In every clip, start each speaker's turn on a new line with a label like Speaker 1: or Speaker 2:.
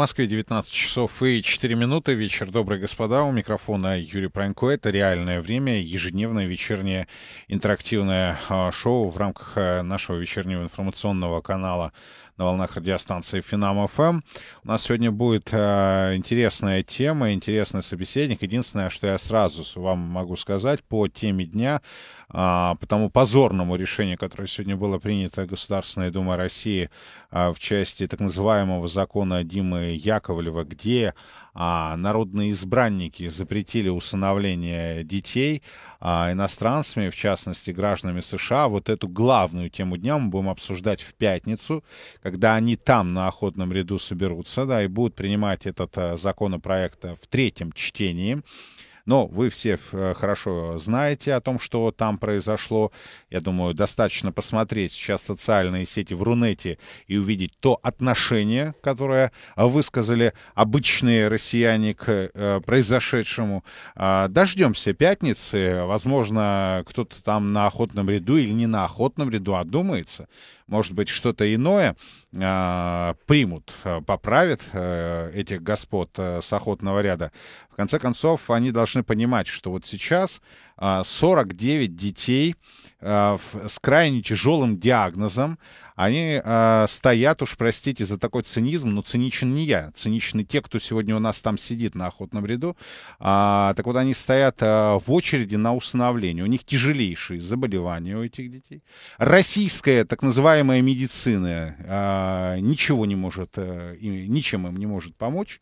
Speaker 1: Москве 19 часов и 4 минуты. Вечер, добрый господа. У микрофона Юрий Пронько. Это «Реальное время», ежедневное вечернее интерактивное а, шоу в рамках э, нашего вечернего информационного канала на волнах радиостанции Финам ФМ. У нас сегодня будет э, интересная тема, интересный собеседник. Единственное, что я сразу вам могу сказать по теме дня, а, по тому позорному решению, которое сегодня было принято Государственной Думой России а, в части так называемого закона Димы Яковлева, где а, народные избранники запретили усыновление детей а, иностранцами, в частности гражданами США. Вот эту главную тему дня мы будем обсуждать в пятницу, когда они там на охотном ряду соберутся, да, и будут принимать этот а, законопроект в третьем чтении. Но вы все э, хорошо знаете о том, что там произошло. Я думаю, достаточно посмотреть сейчас социальные сети в Рунете и увидеть то отношение, которое высказали обычные россияне к э, произошедшему. А, дождемся пятницы. Возможно, кто-то там на охотном ряду или не на охотном ряду одумается. А может быть, что-то иное а, примут, а, поправят э, этих господ э, с охотного ряда. В конце концов, они должны понимать, что вот сейчас э, а, 49 детей а, с крайне тяжелым диагнозом. Они э, стоят, уж простите за такой цинизм, но циничен не я, циничны те, кто сегодня у нас там сидит на охотном ряду. А, так вот, они стоят э, в очереди на усыновление. У них тяжелейшие заболевания у этих детей. Российская так называемая медицина э, ничего не может, э, ничем им не может помочь.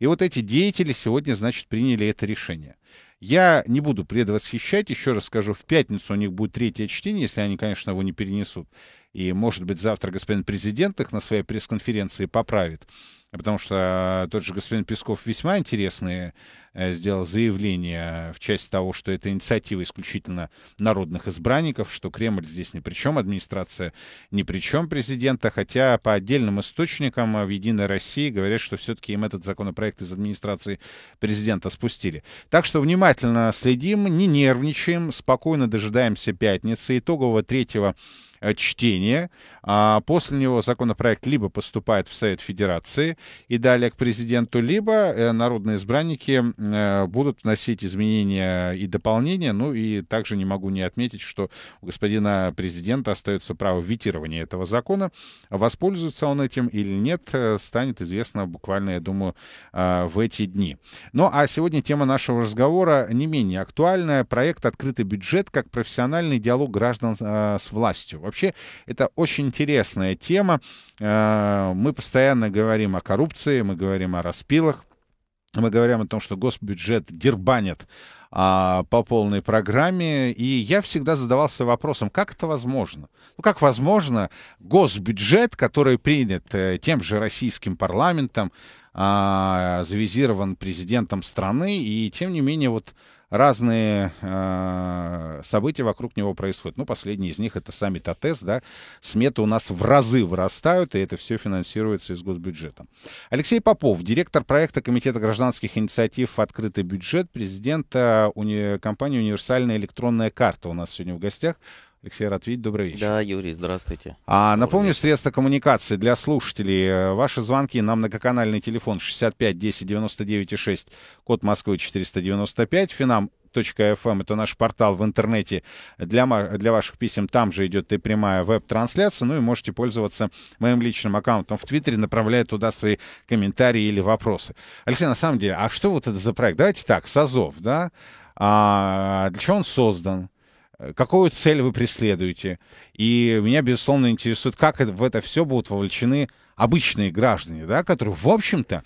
Speaker 1: И вот эти деятели сегодня, значит, приняли это решение. Я не буду предвосхищать, еще раз скажу, в пятницу у них будет третье чтение, если они, конечно, его не перенесут. И, может быть, завтра господин президент их на своей пресс-конференции поправит. Потому что э, тот же господин Песков весьма интересные Э, сделал заявление в части того, что это инициатива исключительно народных избранников, что Кремль здесь ни при чем, администрация ни при чем президента, хотя по отдельным источникам э, в «Единой России» говорят, что все-таки им этот законопроект из администрации президента спустили. Так что внимательно следим, не нервничаем, спокойно дожидаемся пятницы, итогового третьего э, чтение. А после него законопроект либо поступает в Совет Федерации и далее к президенту, либо народные избранники Э, будут вносить изменения и дополнения. Ну и также не могу не отметить, что у господина президента остается право витирования этого закона. Воспользуется он этим или нет, э, станет известно буквально, я думаю, э, в эти дни. Ну а сегодня тема нашего разговора не менее актуальная. Проект «Открытый бюджет как профессиональный диалог граждан с властью». Вообще, это очень интересная тема. Мы постоянно говорим о коррупции, мы говорим о распилах, мы говорим о том, что госбюджет дербанит а, по полной программе. И я всегда задавался вопросом, как это возможно? Ну, как возможно госбюджет, который принят э, тем же российским парламентом, а, завизирован президентом страны, и тем не менее вот разные э, события вокруг него происходят. Ну, последний из них — это сами ТАТЭС, да. Сметы у нас в разы вырастают, и это все финансируется из госбюджета. Алексей Попов, директор проекта Комитета гражданских инициатив «Открытый бюджет», президента э, уни- компании «Универсальная электронная карта» у нас сегодня в гостях. Алексей Ратвить, добрый вечер. Да, Юрий,
Speaker 2: здравствуйте.
Speaker 1: А, напомню, вечер. средства коммуникации для слушателей. Э, ваши звонки на многоканальный телефон 65 10 99 6, код Москвы 495, Финам fm эм это наш портал в интернете для, для ваших писем. Там же идет и прямая веб-трансляция. Ну и можете пользоваться моим личным аккаунтом в Твиттере, направляя туда свои комментарии или вопросы. Алексей, на самом деле, а что вот это за проект? Давайте так, САЗОВ, да? А, для чего он создан? Э, какую цель вы преследуете. И меня, безусловно, интересует, как в это все будут вовлечены обычные граждане, да, которые, в общем-то,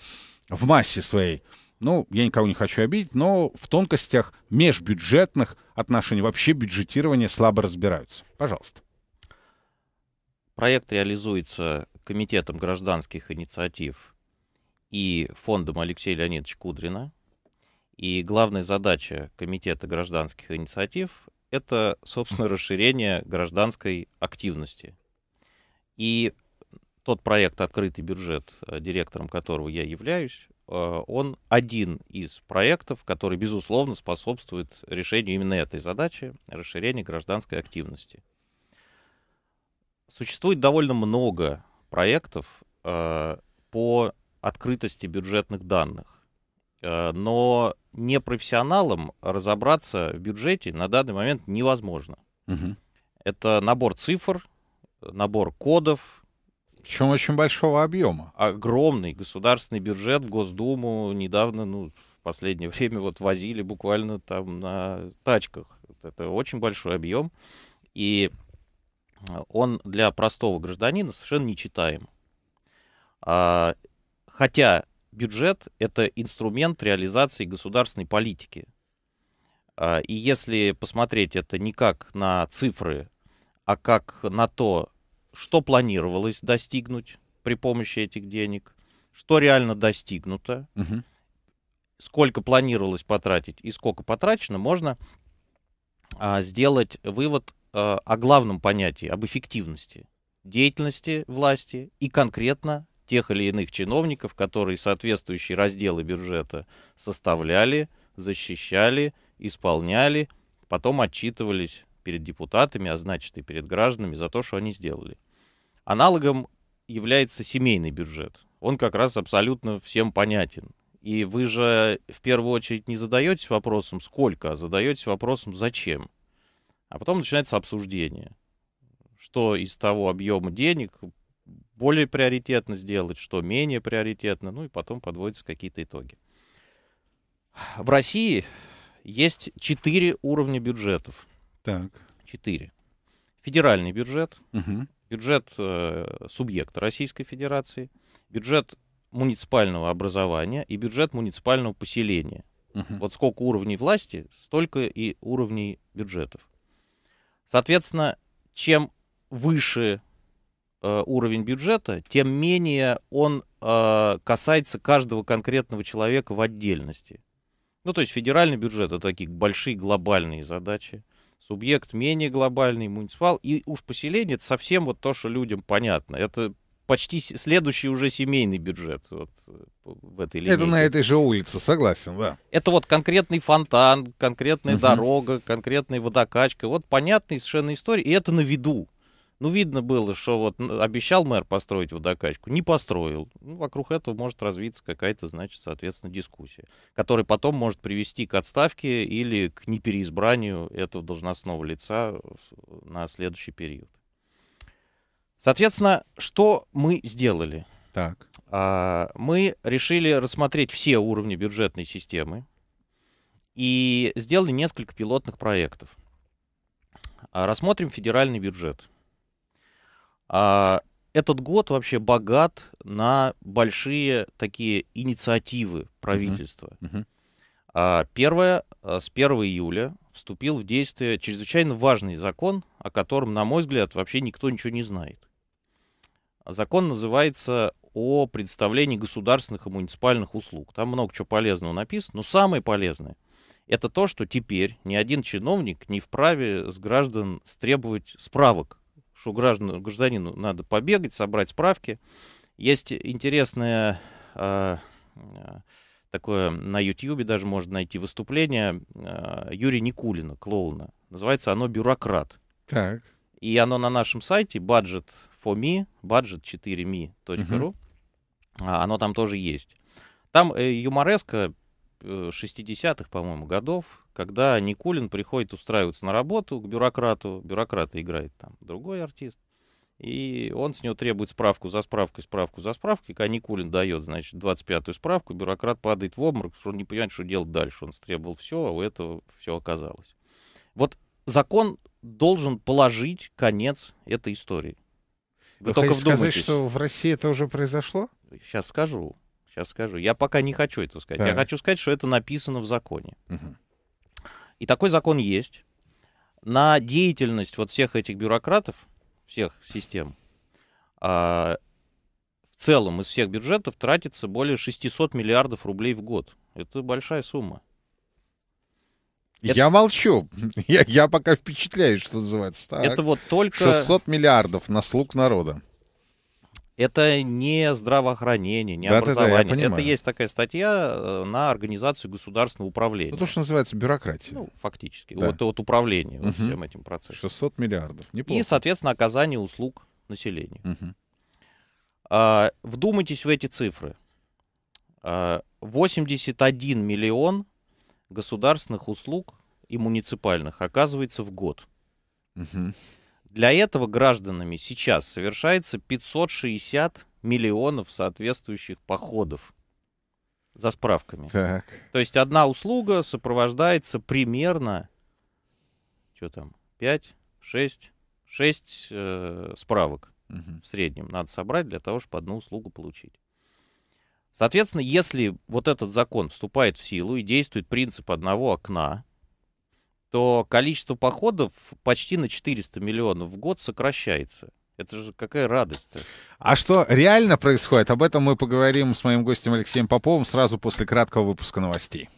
Speaker 1: в массе своей, ну, я никого не хочу обидеть, но в тонкостях межбюджетных отношений, вообще бюджетирования слабо разбираются. Пожалуйста.
Speaker 2: Проект реализуется Комитетом гражданских инициатив и фондом Алексея Леонидовича Кудрина. И главная задача Комитета гражданских инициатив это, собственно, расширение гражданской активности. И тот проект «Открытый бюджет», э, директором которого я являюсь, э, он один из проектов, который, безусловно, способствует решению именно этой задачи — расширения гражданской активности. Существует довольно много проектов э, по открытости бюджетных данных. Э, но непрофессионалам разобраться в бюджете на данный момент невозможно. Угу. Это набор цифр, набор кодов. Причем очень большого объема. Огромный государственный бюджет в Госдуму недавно, ну, в последнее время вот возили буквально там на тачках. Это очень большой объем. И он для простого гражданина совершенно нечитаем. А, хотя бюджет — это инструмент реализации государственной политики. А, и если посмотреть это не как на цифры, а как на то, что планировалось достигнуть при помощи этих денег, что реально достигнуто, угу. сколько планировалось потратить и сколько потрачено, можно а, сделать вывод а, о главном понятии, об эффективности деятельности власти и конкретно тех или иных чиновников, которые соответствующие разделы бюджета составляли, защищали, исполняли, потом отчитывались перед депутатами, а значит и перед гражданами за то, что они сделали. Аналогом является семейный бюджет. Он как раз абсолютно всем понятен. И вы же в первую очередь не задаетесь вопросом сколько, а задаетесь вопросом зачем. А потом начинается обсуждение, что из того объема денег более приоритетно сделать, что менее приоритетно, ну и потом подводятся какие-то итоги. В России есть четыре уровня бюджетов. Так. Четыре. Федеральный бюджет, угу. бюджет э, субъекта Российской Федерации, бюджет муниципального образования и бюджет муниципального поселения. Угу. Вот сколько уровней власти, столько и уровней бюджетов. Соответственно, чем выше Э, уровень бюджета, тем менее он э, касается каждого конкретного человека в отдельности. Ну, то есть федеральный бюджет — это такие большие глобальные задачи. Субъект менее глобальный, муниципал. И уж поселение — это совсем вот то, что людям понятно. Это почти следующий уже семейный бюджет вот, э, в этой линейке. Это на этой
Speaker 1: же улице, согласен, да.
Speaker 2: Это вот конкретный фонтан, конкретная угу. дорога, конкретная водокачка. Вот понятная совершенно история, и это на виду. Ну, видно было, что вот обещал мэр построить водокачку, не построил. Ну, вокруг этого может развиться какая-то, значит, соответственно, дискуссия, которая потом может привести к отставке или к непереизбранию этого должностного лица на следующий период. Соответственно, что мы сделали? Так. А, мы решили рассмотреть все уровни бюджетной системы и сделали несколько пилотных проектов. А, рассмотрим федеральный бюджет. А, этот год вообще богат на большие такие инициативы правительства. Uh-huh. Uh-huh. Первое, э, с 1 июля вступил в действие чрезвычайно важный закон, о котором, на мой взгляд, вообще никто ничего не знает. Закон называется о предоставлении государственных и муниципальных услуг. Там много чего полезного написано, но самое полезное — это то, что теперь ни один чиновник не вправе с граждан требовать справок что граждан, гражданину надо побегать, собрать справки. Есть интересное э, такое на Ютьюбе даже можно найти выступление э, Юрия Никулина, клоуна. Называется оно «Бюрократ». Так. И оно на нашем сайте budget for me, budget4me.ru. Угу. оно там тоже есть. Там э, юмореска 60-х, э, по-моему, годов когда Никулин приходит устраиваться на работу к бюрократу, бюрократа играет там другой артист, и он с него требует справку за справкой, справку за справкой, когда Никулин дает, значит, 25-ю справку, бюрократ падает в обморок, что он не понимает, что делать дальше, он требовал все, а у этого все оказалось. Вот закон должен положить конец этой истории. Вы, Вы только вдумайтесь. сказать, что в
Speaker 1: России это уже произошло?
Speaker 2: Сейчас скажу. Сейчас скажу. Я пока не хочу этого сказать. Так. Я хочу сказать, что это написано в законе. Угу. И такой закон есть. На деятельность вот всех этих бюрократов, всех систем, а, в целом из всех бюджетов тратится более 600 миллиардов рублей в год. Это большая сумма. Это... Я
Speaker 1: молчу. Я, я пока впечатляюсь, что называется. Так. Это вот только... 600 миллиардов на
Speaker 2: слуг народа. Это не здравоохранение, не да, образование. Да, да, это есть такая статья э, на организацию государственного управления. Ну, то, что
Speaker 1: называется бюрократия. Ну,
Speaker 2: фактически. Да. Вот, вот управление угу. вот всем этим процессом. 600 миллиардов. Неплохо. И, соответственно, оказание услуг населению. Угу. А, вдумайтесь в эти цифры. 81 а, миллион государственных услуг и муниципальных оказывается в год. Угу. Для этого гражданами сейчас совершается 560 миллионов соответствующих походов за справками. Так. То есть одна услуга сопровождается примерно, что там, 5, 6, 6 э, справок угу. в среднем надо собрать для того, чтобы одну услугу получить. Соответственно, если вот этот закон вступает в силу и действует принцип одного окна, то количество походов почти на 400 миллионов в год сокращается. Это же какая радость-то.
Speaker 1: А что реально происходит, об этом мы поговорим с моим гостем Алексеем Поповым сразу после краткого выпуска новостей.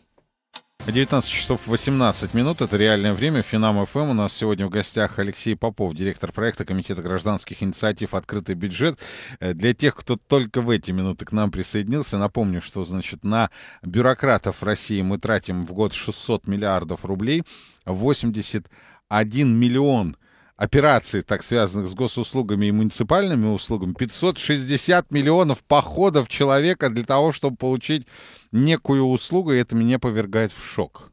Speaker 1: 19 часов 18 минут. Это реальное время. Финам ФМ. Эм. У нас сегодня в гостях Алексей Попов, директор проекта Комитета гражданских инициатив «Открытый бюджет». Э, для тех, кто только в эти минуты к нам присоединился, напомню, что значит, на бюрократов России мы тратим в год 600 миллиардов рублей. 81 миллион операций, так связанных с госуслугами и муниципальными услугами, 560 миллионов походов человека для того, чтобы получить некую услугу, и это меня повергает в шок.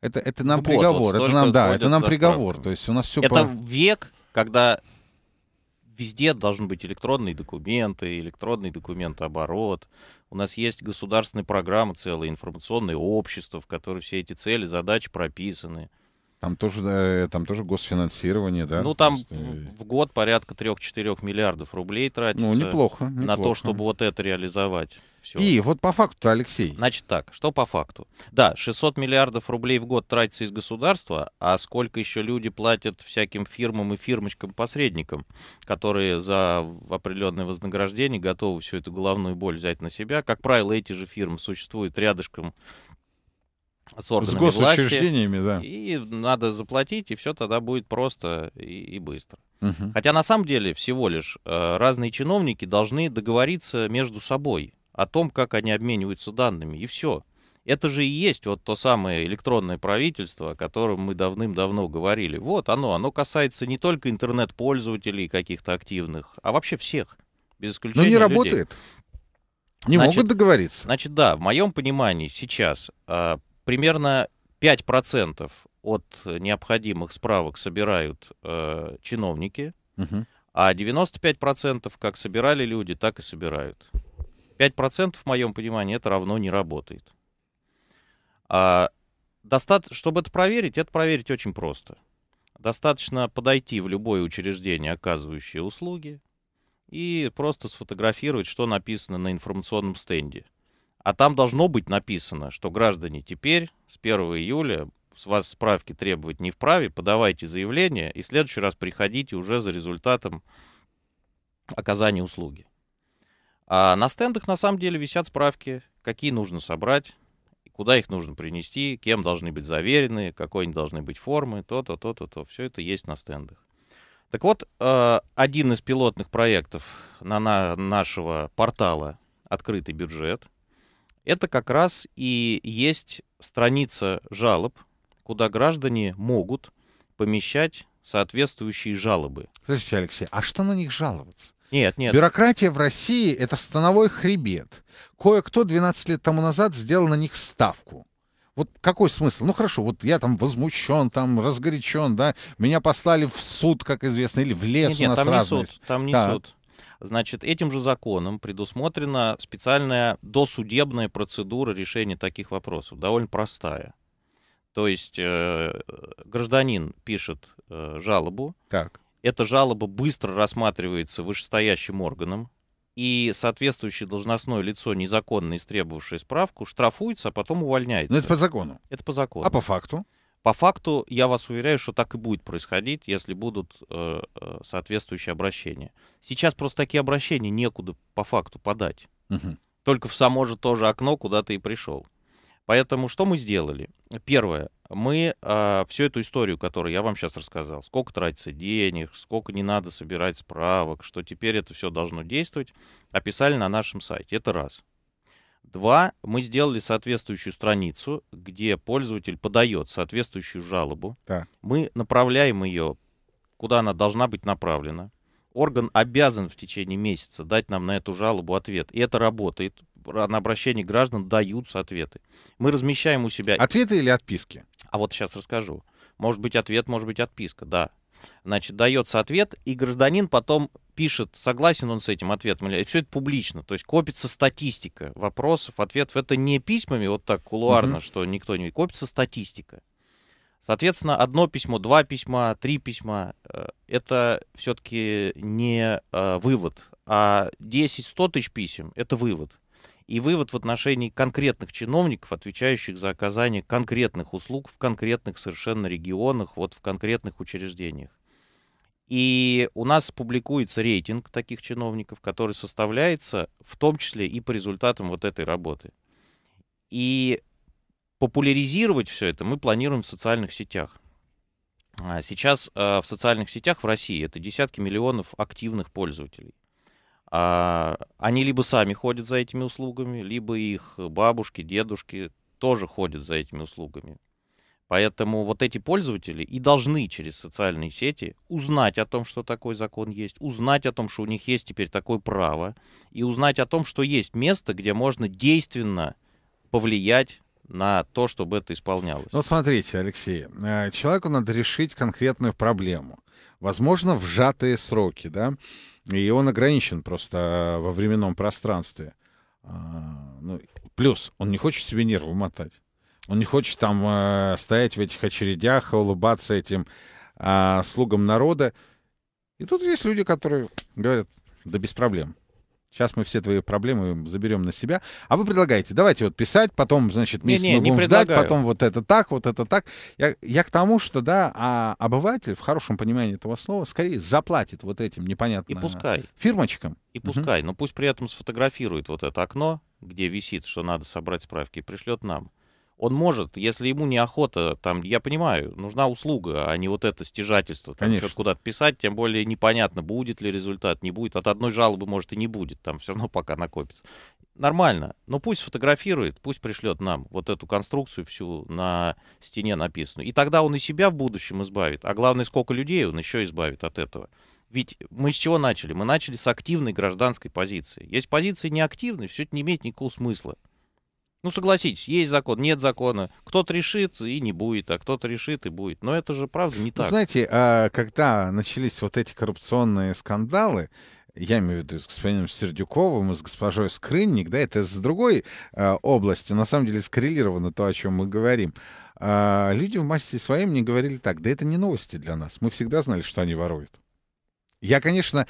Speaker 1: Это, это нам вот, приговор, вот это нам, да, это нам приговор. То есть у нас все... Это по...
Speaker 2: век, когда везде должны быть электронные документы, электронный документ оборот. У нас есть государственные программы целое информационное общество, в которых все эти цели, задачи прописаны.
Speaker 1: Там тоже, да, э, там тоже госфинансирование, да? Ну, там
Speaker 2: э, в год порядка 3-4 миллиардов рублей тратится. Ну, неплохо, неплохо. На то, чтобы вот это реализовать. Все. И вот по факту, Алексей. Значит так, что по факту? Да, 600 миллиардов рублей в год тратится из государства, а сколько еще люди платят всяким фирмам и фирмочкам-посредникам, которые за определенное вознаграждение готовы всю эту головную боль взять на себя. Как правило, эти же фирмы существуют рядышком с с госучреждениями, власти, да. И надо заплатить, и все тогда будет просто и, и быстро. Угу. Хотя на самом деле всего лишь э, разные чиновники должны договориться между собой о том, как они обмениваются данными, и все. Это же и есть вот то самое электронное правительство, о котором мы давным-давно говорили. Вот оно, оно касается не только интернет-пользователей каких-то активных, а вообще всех, без исключения Но не людей. работает. Не значит, могут договориться. Значит, да, в моем понимании сейчас а, примерно 5% от необходимых справок собирают э, чиновники, угу. а 95% как собирали люди, так и собирают. 5% в моем понимании это равно не работает. А, достат... Чтобы это проверить, это проверить очень просто. Достаточно подойти в любое учреждение, оказывающее услуги, и просто сфотографировать, что написано на информационном стенде – а там должно быть написано, что граждане теперь с 1 июля с вас справки требовать не вправе, подавайте заявление и в следующий раз приходите уже за результатом оказания услуги. А на стендах на самом деле висят справки, какие нужно собрать, куда их нужно принести, кем должны быть заверены, какой они должны быть формы, то-то, то-то, то. Все это есть на стендах. Так вот, э, один из пилотных проектов на нашего портала «Открытый бюджет», это как раз и есть страница жалоб, куда граждане могут помещать соответствующие жалобы. Подождите, Алексей, а что на них жаловаться? Нет, нет. Бюрократия в России — это становой хребет. Кое-кто
Speaker 1: 12 лет тому назад сделал на них ставку. Вот какой смысл? Ну хорошо, вот я там возмущен, там разгорячен, да, меня послали в суд, как известно, или в лес нет, у нас нет, там разные. Не суд, там не да. суд.
Speaker 2: Значит, этим же законом предусмотрена специальная досудебная процедура решения таких вопросов, довольно простая. То есть э, гражданин пишет э, жалобу. Так. Эта жалоба быстро рассматривается вышестоящим органом, и соответствующее должностное лицо, незаконно истребовавшее справку, штрафуется, а потом увольняется. Но ну, это по закону. Это по закону. А по факту? По факту, я вас уверяю, что так и будет происходить, если будут э, э соответствующие обращения. Сейчас просто такие обращения некуда по факту подать. Угу. Только в само же тоже окно, куда ты и пришел. Поэтому что мы сделали? Первое, мы э, всю эту историю, которую я вам сейчас рассказал, сколько тратится денег, сколько не надо собирать справок, что теперь это все должно действовать, описали на нашем сайте. Это раз. Два, мы сделали соответствующую страницу, где пользователь подает соответствующую жалобу. Да. Мы направляем ее, куда она должна быть направлена. Орган обязан в течение месяца дать нам на эту жалобу ответ. И это работает. На обращение граждан даются ответы. Мы размещаем у себя... Ответы или отписки? А вот сейчас расскажу. Может быть ответ, может быть отписка, да значит, дается ответ, и гражданин потом пишет, согласен он с этим ответом, или все это публично, то есть копится статистика вопросов, ответов. Это не письмами, вот так кулуарно, угу. что никто не... Копится статистика. Соответственно, одно письмо, два письма, три письма э, — это все-таки не э, вывод, а 10-100 тысяч писем — это вывод. И вывод в отношении конкретных чиновников, отвечающих за оказание конкретных услуг в конкретных совершенно регионах, вот в конкретных учреждениях. И у нас публикуется рейтинг таких чиновников, который составляется в том числе и по результатам вот этой работы. И популяризировать все это мы планируем в социальных сетях. А сейчас э, в социальных сетях в России это десятки миллионов активных пользователей. А, они либо сами ходят за этими услугами, либо их бабушки, дедушки тоже ходят за этими услугами. Поэтому вот эти пользователи и должны через социальные сети узнать о том, что такой закон есть, узнать о том, что у них есть теперь такое право, и узнать о том, что есть место, где можно действенно повлиять на то, чтобы это исполнялось.
Speaker 1: Ну, смотрите, Алексей, э, человеку надо решить конкретную проблему. Возможно, в сжатые сроки, да, и он ограничен просто э, во временном пространстве. А, ну, плюс он не хочет себе нервы мотать. Он не хочет там э, стоять в этих очередях, улыбаться этим э, слугам народа. И тут есть люди, которые говорят, да без проблем. Сейчас мы все твои проблемы заберем на себя. А вы предлагаете, давайте вот писать, потом, значит, месяц не, не, мы будем не ждать, потом вот это так, вот это так. Я, я к тому, что, да, а обыватель, в хорошем понимании этого слова, скорее заплатит вот этим непонятным И э, пускай. фирмочкам.
Speaker 2: И пускай, угу. но пусть при этом сфотографирует вот это окно, где висит, что надо собрать справки, и пришлет нам он может, если ему неохота, там, я понимаю, нужна услуга, а не вот это стяжательство. Там Конечно. что-то куда-то писать, тем более непонятно, будет ли результат, не будет. От одной жалобы, может, и не будет, там все равно пока накопится. Нормально. Но пусть фотографирует, пусть пришлет нам вот эту конструкцию всю на стене написанную. И тогда он и себя в будущем избавит, а главное, сколько людей он еще избавит от этого. Ведь мы с чего начали? Мы начали с активной гражданской позиции. Есть позиции неактивные, все это не имеет никакого смысла. Ну, согласитесь, есть закон, нет закона. Кто-то решит и не будет, а кто-то решит и будет. Но это же, правда, не ну, так. Знаете,
Speaker 1: а, когда начались вот эти коррупционные скандалы, я имею в виду с господином Сердюковым и с госпожой Скрынник, да, это с другой а, области, на самом деле скоррелировано то, о чем мы говорим. А, люди в массе своей мне говорили так, да это не новости для нас, мы всегда знали, что они воруют. Я, конечно,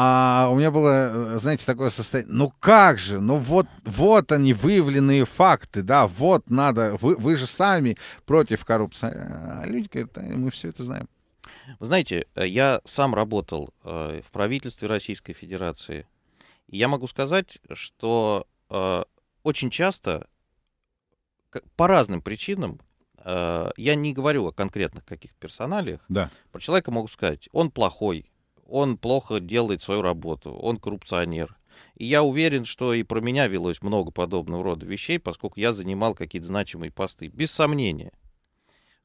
Speaker 1: а у меня было, э, знаете, такое состояние, ну как же, ну вот, вот они выявленные факты, да, вот надо, вы, вы же сами против коррупции. А люди говорят, да, мы все это знаем.
Speaker 2: Вы знаете, э, я сам работал э, в правительстве Российской Федерации, и я могу сказать, что очень часто по разным причинам я не говорю о конкретных каких-то персоналиях. Да. Про человека могу сказать, он плохой, он плохо делает свою работу, он коррупционер. И я уверен, что и про меня велось много подобного рода вещей, поскольку я занимал какие-то значимые посты, без сомнения.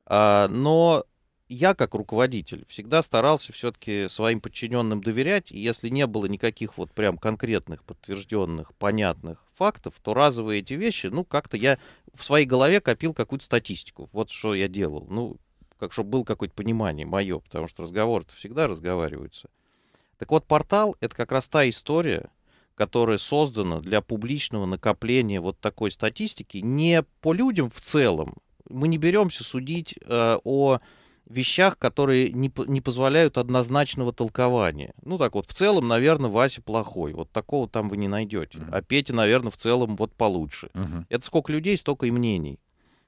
Speaker 2: А, но я, как руководитель, всегда старался все-таки своим подчиненным доверять, и если не было никаких вот прям конкретных, подтвержденных, понятных фактов, то разовые эти вещи, ну, как-то я в своей голове копил какую-то статистику. Вот что я делал. Ну, как чтобы было какое-то понимание мое, потому что разговоры-то всегда разговариваются. Так вот, портал — это как раз та история, которая создана для публичного накопления вот такой статистики не по людям в целом. Мы не беремся судить э, о вещах, которые не, не позволяют однозначного толкования. Ну так вот, в целом, наверное, Вася плохой. Вот такого там вы не найдете. Mm-hmm. А Петя, наверное, в целом вот получше. Mm-hmm. Это сколько людей, столько и мнений.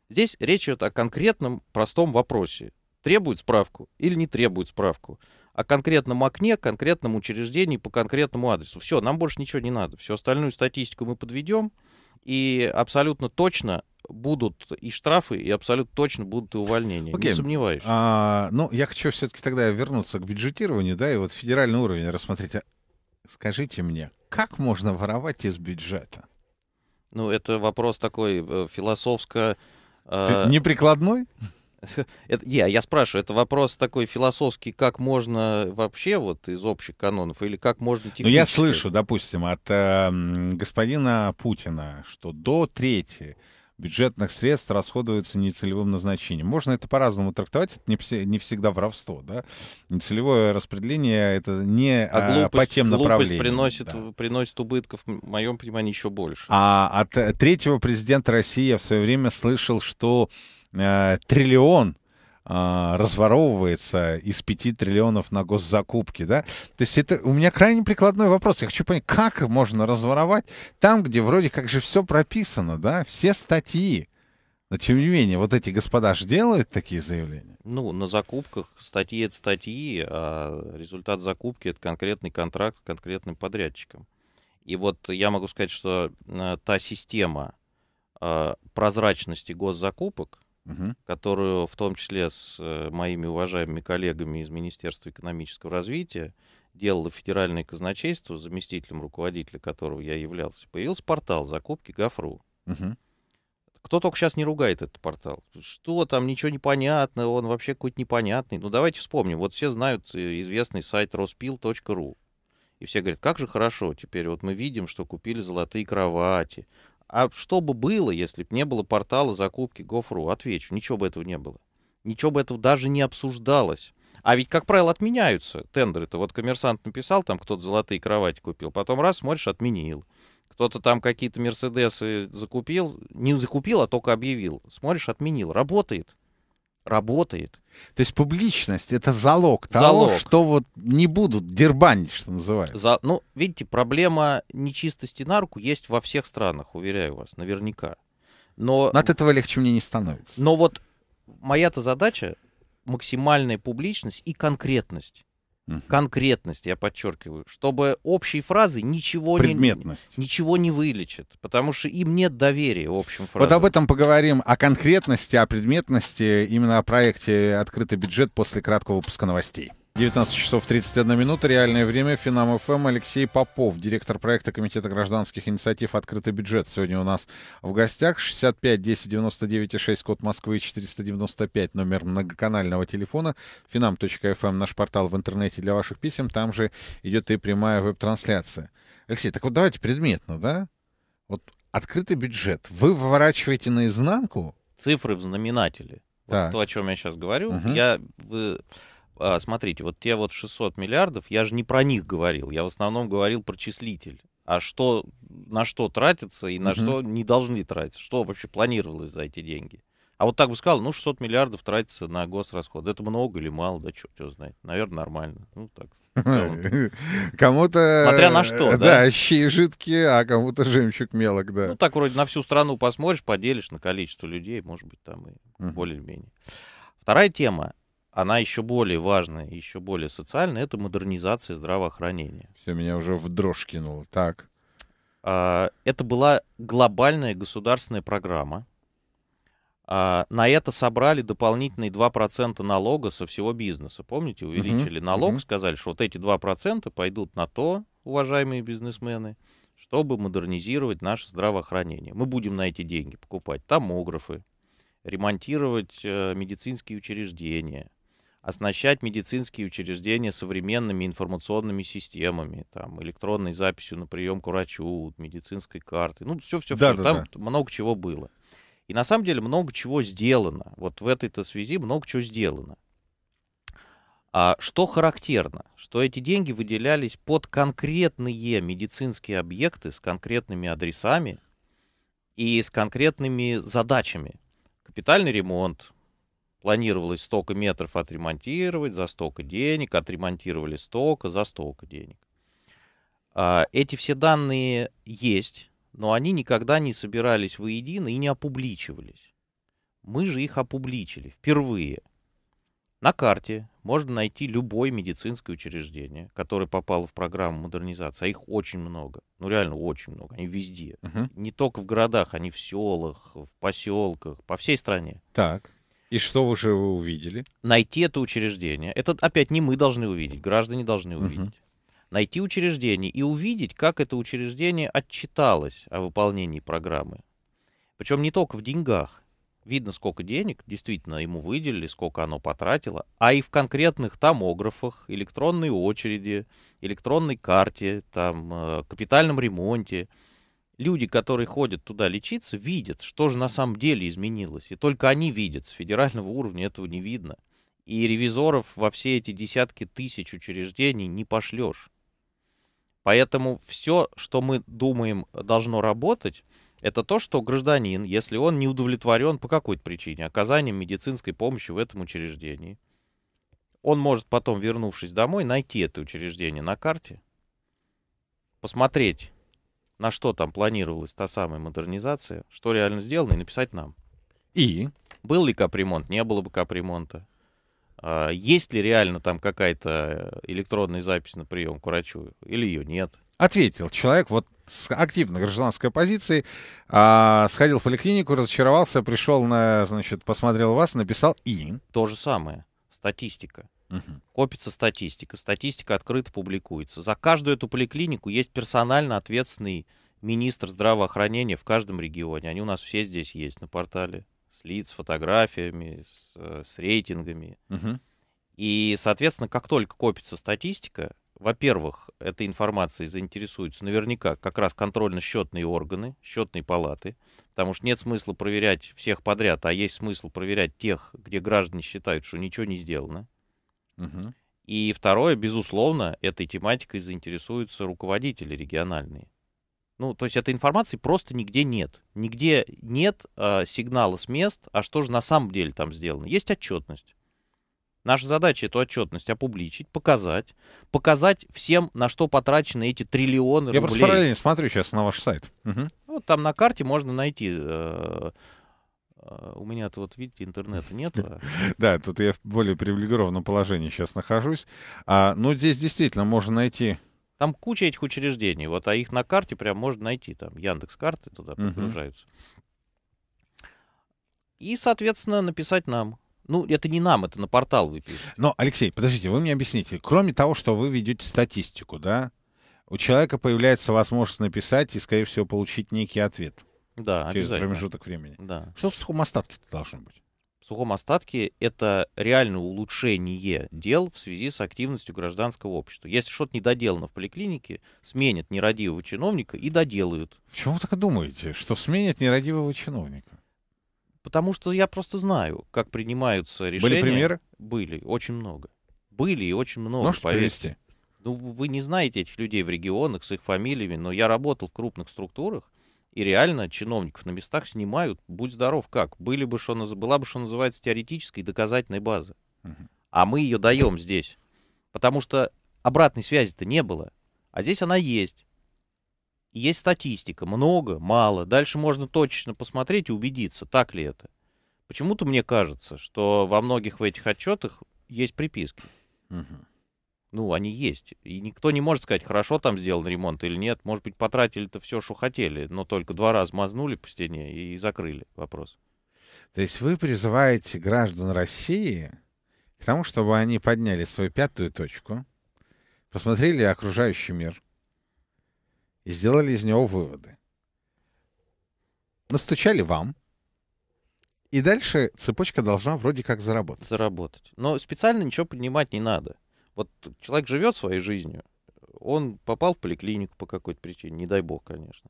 Speaker 2: Здесь речь идет о конкретном простом вопросе. Требует справку или не требует справку? О конкретном окне, конкретном учреждении по конкретному адресу. Все, нам больше ничего не надо. Всю остальную статистику мы подведем, и абсолютно точно будут и штрафы, и абсолютно точно будут и увольнения. Okay. Не
Speaker 1: сомневаюсь. А, ну, я хочу все-таки тогда вернуться к бюджетированию, да, и вот федеральный уровень рассмотреть. А скажите мне, как можно воровать из бюджета?
Speaker 2: Ну, это вопрос такой э, философско ты а, не прикладной? не, я спрашиваю, это вопрос такой философский, как можно вообще вот из общих канонов, или как можно технически... Ну, я слышу,
Speaker 1: допустим, от э, господина Путина, что до трети бюджетных средств расходуются нецелевым назначением. Можно это по-разному трактовать, это не, не всегда воровство. Да? Нецелевое распределение — это не а, а глупость, по тем направлениям.
Speaker 2: Приносит, да. приносит убытков, в моем понимании, еще больше.
Speaker 1: А от э, третьего президента России я в свое время слышал, что э, триллион — а, разворовывается из 5 триллионов на госзакупки, да? То есть это у меня крайне прикладной вопрос. Я хочу понять, как можно разворовать там, где вроде как же все прописано, да? Все статьи. Но тем не менее, вот эти господа же делают такие
Speaker 2: заявления. Ну, на закупках статьи это статьи, а результат закупки это конкретный контракт с конкретным подрядчиком. И вот я могу сказать, что э, та система э, прозрачности госзакупок, угу. которую в том числе с э, моими уважаемыми коллегами из Министерства экономического развития делало федеральное казначейство, заместителем руководителя которого я являлся, появился портал закупки Гафру. Угу. Кто только сейчас не ругает этот портал. Что там, ничего непонятно, он вообще какой-то непонятный. Ну давайте вспомним. Вот все знают э, известный сайт rospil.ru. И все говорят, как же хорошо, теперь вот мы видим, что купили золотые кровати, а что бы было, если бы не было портала закупки Гофру? Отвечу, ничего бы этого не было. Ничего бы этого даже не обсуждалось. А ведь, как правило, отменяются тендеры-то. Вот коммерсант написал, там кто-то золотые кровати купил, потом раз, смотришь, отменил. Кто-то там какие-то Мерседесы закупил, не закупил, а только объявил. Смотришь, отменил. Работает работает.
Speaker 1: То есть публичность — это залог того, что вот не будут дербанить,
Speaker 2: что называется. За, ну, видите, проблема нечистости на руку есть во всех странах, уверяю вас, наверняка. Но, но от этого легче мне не становится. Но вот моя-то задача — максимальная публичность и конкретность конкретность, я подчеркиваю, чтобы общие фразы ничего Предметность. не ничего не вылечит, потому что им нет доверия общим фразам. Вот об
Speaker 1: этом поговорим, о конкретности, о предметности, именно о проекте «Открытый бюджет» после краткого выпуска новостей. 19 часов 31 минута. Реальное время. Финам ФМ. Эм. Алексей Попов, директор проекта Комитета гражданских инициатив «Открытый бюджет». Сегодня у нас в гостях 65 10 99 6, код Москвы, 495, номер многоканального телефона. Финам.фм, эм, наш портал в интернете для ваших писем. Там же идет и прямая веб-трансляция. Алексей, так вот давайте предметно, да? Вот открытый бюджет. Вы выворачиваете наизнанку?
Speaker 2: Цифры в знаменателе. Вот то, о чем я сейчас говорю. Угу. Я... Вы а, смотрите, вот те вот 600 миллиардов, я же не про них говорил, я в основном говорил про числитель. А что, на что тратится и на угу. что не должны тратиться? Что вообще планировалось за эти деньги? А вот так бы сказал, ну, 600 миллиардов тратится на госрасходы. Это много или мало, да черт его знает. Наверное, нормально. Ну, так.
Speaker 1: Кому-то... Смотря на что, э, да? Да, щи жидкие, а кому-то жемчуг мелок, да. Ну,
Speaker 2: так вроде на всю страну посмотришь, поделишь на количество людей, может быть, там и более-менее. Вторая тема она еще более важная, еще более социальная, это модернизация здравоохранения. Все, меня уже в дрожь кинуло. Так. А, это была глобальная государственная программа. А, на это собрали дополнительные 2% налога со всего бизнеса. Помните, увеличили угу, налог, угу. сказали, что вот эти 2% пойдут на то, уважаемые бизнесмены, чтобы модернизировать наше здравоохранение. Мы будем на эти деньги покупать томографы, ремонтировать э, медицинские учреждения, оснащать медицинские учреждения современными информационными системами, там, электронной записью на прием к врачу, медицинской карты. Ну, все-все-все. Да, да, там да. много чего было. И на самом деле много чего сделано. Вот в этой-то связи много чего сделано. А что характерно, что эти деньги выделялись под конкретные медицинские объекты с конкретными адресами и с конкретными задачами. Капитальный ремонт, планировалось столько метров отремонтировать за столько денег, отремонтировали столько за столько денег. А, эти все данные есть, но они никогда не собирались воедино и не опубличивались. Мы же их опубличили впервые. На карте можно найти любое медицинское учреждение, которое попало в программу модернизации, а их очень много. Ну реально очень много, они везде. Угу. Не только в городах, они в селах, в поселках, по всей стране. Так. И что вы же вы увидели? Найти это учреждение. Это опять не мы должны увидеть, граждане должны увидеть. Угу. Найти учреждение и увидеть, как это учреждение отчиталось о выполнении программы. Причем не только в деньгах. Видно, сколько денег действительно ему выделили, сколько оно потратило, а и в конкретных томографах, электронной очереди, электронной карте, там, э, капитальном ремонте люди, которые ходят туда лечиться, видят, что же на самом деле изменилось. И только они видят, с федерального уровня этого не видно. И ревизоров во все эти десятки тысяч учреждений не пошлешь. Поэтому все, что мы думаем должно работать, это то, что гражданин, если он не удовлетворен по какой-то причине оказанием медицинской помощи в этом учреждении, он может потом, вернувшись домой, найти это учреждение на карте, посмотреть, на что там планировалась та самая модернизация, что реально сделано, и написать нам. И был ли капремонт, не было бы капремонта. А, есть ли реально там какая-то электронная запись на прием к врачу или ее нет?
Speaker 1: Ответил человек вот с активно гражданской позиции, а, сходил в поликлинику, разочаровался, пришел на, значит, посмотрел вас, написал и.
Speaker 2: То же самое. Статистика. Угу. Копится статистика. Статистика открыто публикуется. За каждую эту поликлинику есть персонально ответственный министр здравоохранения в каждом регионе. Они у нас все здесь есть на портале. С лиц, с фотографиями, с, э, с рейтингами. Угу. И, соответственно, как только копится статистика, во-первых, этой информацией заинтересуются наверняка как раз контрольно-счетные органы, счетные палаты, потому что нет смысла проверять всех подряд, а есть смысл проверять тех, где граждане считают, что ничего не сделано. Угу. И второе, безусловно, этой тематикой заинтересуются руководители региональные. Ну, то есть этой информации просто нигде нет. Нигде нет э, сигнала с мест, а что же на самом деле там сделано. Есть отчетность. Наша задача эту отчетность опубличить, показать, показать всем, на что потрачены эти триллионы Я рублей. Я просто параллельно смотрю сейчас на ваш сайт. Угу. Вот там на карте можно найти э, а, у меня тут, видите, интернета нет. А да, тут я в более привилегированном положении сейчас нахожусь. А, Но ну, здесь действительно можно найти там куча этих учреждений, вот, а их на карте прям можно найти, там Яндекс карты туда подгружаются. И, соответственно, написать нам. Ну, это не нам, это на портал вы пишете. Но, Алексей, подождите, вы мне объясните. Кроме того, что вы ведете статистику,
Speaker 1: да, у человека появляется возможность написать и, скорее всего, получить некий ответ. Да, через обязательно. промежуток времени. Да. Что в сухом остатке должно быть?
Speaker 2: В сухом остатке это реальное улучшение дел в связи с активностью гражданского общества. Если что-то не доделано в поликлинике, сменят нерадивого чиновника и доделают.
Speaker 1: Почему вы так думаете, что сменят
Speaker 2: нерадивого чиновника? Потому что я просто знаю, как принимаются решения. Были примеры? Были, очень много. Были и очень много. Можешь поверьте. привести? Ну, вы не знаете этих людей в регионах с их фамилиями, но я работал в крупных структурах, и реально чиновников на местах снимают, будь здоров как. Были бы, что, была бы, что называется, теоретической доказательной базы. Угу. А мы ее даем здесь. Потому что обратной связи-то не было. А здесь она есть. Есть статистика. Много, мало. Дальше можно точечно посмотреть и убедиться, так ли это. Почему-то мне кажется, что во многих в этих отчетах есть приписки. Угу ну, они есть. И никто не может сказать, хорошо там сделан ремонт или нет. Может быть, потратили-то все, что хотели, но только два раза мазнули по стене и закрыли вопрос.
Speaker 1: То есть вы призываете граждан России к тому, чтобы они подняли свою пятую точку, посмотрели окружающий мир и сделали из него выводы. Настучали вам, и дальше цепочка должна вроде как заработать.
Speaker 2: Заработать. Но специально ничего поднимать не надо. Вот человек живет своей жизнью, он попал в поликлинику по какой-то причине, не дай бог, конечно.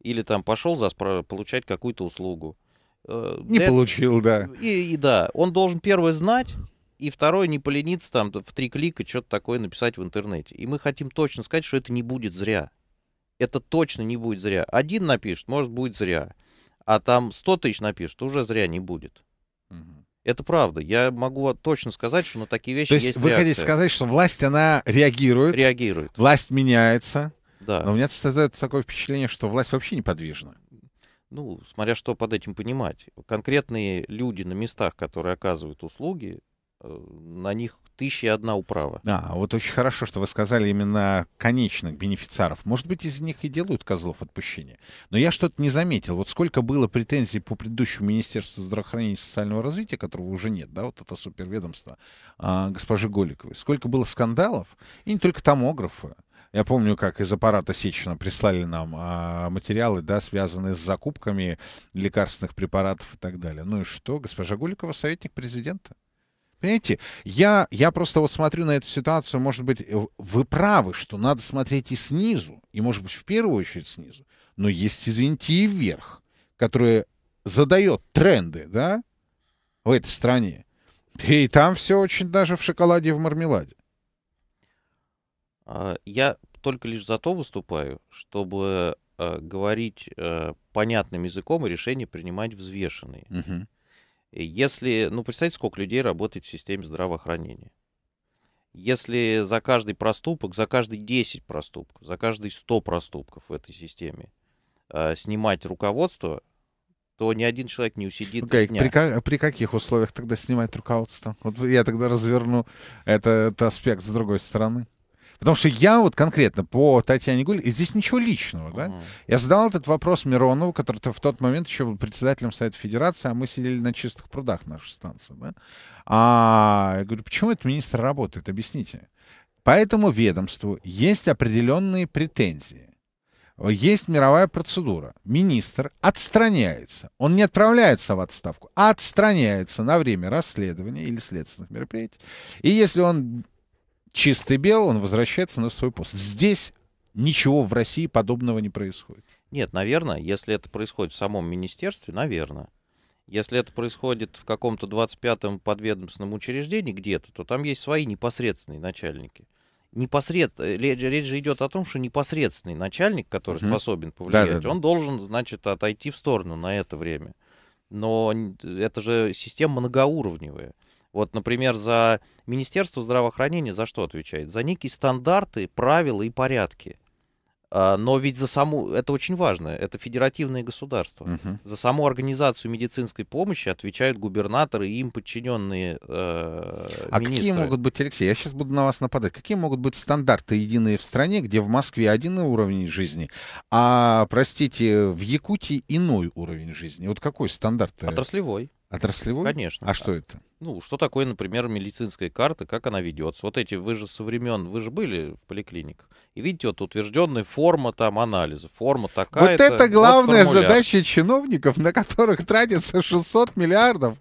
Speaker 2: Или там пошел за получать какую-то услугу. Э, не Для... получил, да. И, и да, он должен первое знать, и второе не полениться там в три клика что-то такое написать в интернете. И мы хотим точно сказать, что это не будет зря. Это точно не будет зря. Один напишет, может, будет зря. А там сто тысяч напишет, уже зря не будет. Угу. Это правда. Я могу точно сказать, что на такие вещи То есть, есть вы реакция. хотите сказать,
Speaker 1: что власть, она
Speaker 2: реагирует. Реагирует. Власть
Speaker 1: меняется. Да. Но у меня создается такое впечатление, что власть вообще неподвижна.
Speaker 2: Ну, смотря что под этим понимать. Конкретные люди на местах, которые оказывают услуги, э, на них тысяча и одна управа.
Speaker 1: А вот очень хорошо, что вы сказали именно конечных бенефициаров. Может быть, из них и делают козлов отпущения. Но я что-то не заметил. Вот сколько было претензий по предыдущему Министерству здравоохранения и социального развития, которого уже нет, да, вот это суперведомство а, госпожи Голиковой. Сколько было скандалов, и не только томографы. Я помню, как из аппарата Сечина прислали нам а, материалы, да, связанные с закупками лекарственных препаратов и так далее. Ну и что? Госпожа Голикова советник президента. Понимаете, я, я просто вот смотрю на эту ситуацию, может быть, э, вы правы, что надо смотреть и снизу, и, может быть, в первую очередь снизу, но есть, извините, и вверх, который задает тренды, да, в этой стране. И там все очень даже в шоколаде и в мармеладе.
Speaker 2: А, я только лишь за то выступаю, чтобы э, говорить э, понятным языком и решения принимать взвешенные. Угу. Если, ну, представьте, сколько людей работает в системе здравоохранения. Если за каждый проступок, за каждые 10 проступков, за каждые 100 проступков в этой системе э, снимать руководство, то ни один человек не усидит. Okay, дня. При,
Speaker 1: при каких условиях тогда снимать руководство? Вот я тогда разверну этот, этот аспект с другой стороны. Потому что я вот конкретно по Татьяне Гуль, и здесь ничего личного, да? uh Я задал этот вопрос Миронову, который в тот момент еще был председателем Совета Федерации, а мы сидели на чистых прудах нашей станции. да? А я говорю, почему этот министр работает? Объясните. По этому ведомству есть определенные претензии. Есть мировая процедура. Министр отстраняется. Он не отправляется в отставку, а отстраняется на время расследования или следственных мероприятий. И если он чистый бел, он возвращается на свой пост. Здесь ничего в России подобного не происходит.
Speaker 2: Нет, наверное, если это происходит в самом министерстве, наверное. Если это происходит в каком-то 25-м подведомственном учреждении где-то, то там есть свои непосредственные начальники. Непосред... Речь же идет о том, что непосредственный начальник, который угу. способен повлиять, да, да, да. он должен, значит, отойти в сторону на это время. Но это же система многоуровневая. Вот, например, за Министерство здравоохранения за что отвечает? За некие стандарты, правила и порядки. А, но ведь за саму, это очень важно, это федеративное государство. Угу. За саму организацию медицинской помощи отвечают губернаторы и им подчиненные э, А министры. какие могут
Speaker 1: быть, Алексей, я сейчас буду на вас нападать, какие могут быть стандарты единые в стране, где в Москве один уровень жизни, а, простите, в Якутии иной уровень жизни? Вот какой стандарт? Отраслевой. Отраслевой? Конечно. А что это?
Speaker 2: Ну, что такое, например, медицинская карта, как она ведется? Вот эти, вы же со времен, вы же были в поликлиниках. И видите, вот утвержденная форма там анализа, форма такая Вот это главная вот задача
Speaker 1: чиновников, на которых тратится 600 миллиардов.